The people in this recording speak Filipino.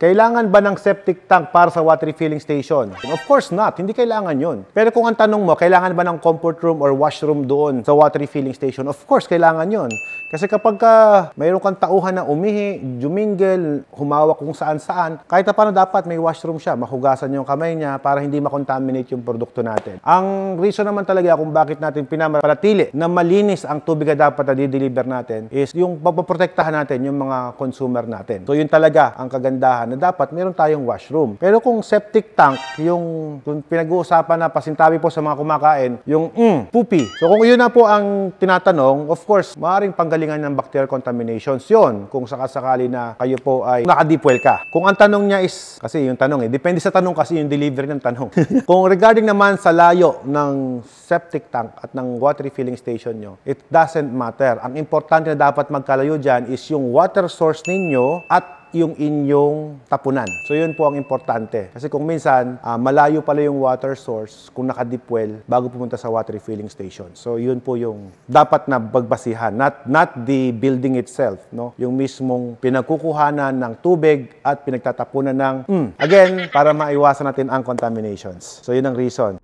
Kailangan ba ng septic tank para sa water refilling station? Of course not. Hindi kailangan yon. Pero kung ang tanong mo, kailangan ba ng comfort room or washroom doon sa water refilling station? Of course, kailangan yon. Kasi kapag ka ah, mayroon kang tauhan na umihi, jumingle, humawak kung saan-saan, kahit na paano dapat may washroom siya. Mahugasan yung kamay niya para hindi makontaminate yung produkto natin. Ang reason naman talaga kung bakit natin pinamaratili na malinis ang tubig na dapat na di-deliver natin is yung papaprotektahan natin yung mga consumer natin. So yun talaga ang kagandahan na dapat meron tayong washroom. Pero kung septic tank, yung kung pinag-uusapan na pasintabi po sa mga kumakain, yung mm, poopy. So kung yun na po ang tinatanong, of course, maaaring panggalingan ng bacterial contaminations yon kung sakasakali na kayo po ay nakadipwell ka. Kung ang tanong niya is, kasi yung tanong eh, depende sa tanong kasi yung delivery ng tanong. kung regarding naman sa layo ng septic tank at ng water refilling station nyo, it doesn't matter. Ang importante na dapat magkalayo dyan is yung water source ninyo at yung inyong tapunan. So yun po ang importante. Kasi kung minsan, uh, malayo pala yung water source kung naka-deep well bago pumunta sa water refilling station. So yun po yung dapat na bagbasihan. Not, not the building itself. No? Yung mismong pinagkukuhanan ng tubig at pinagtatapunan ng mm. Again, para maiwasan natin ang contaminations. So yun ang reason.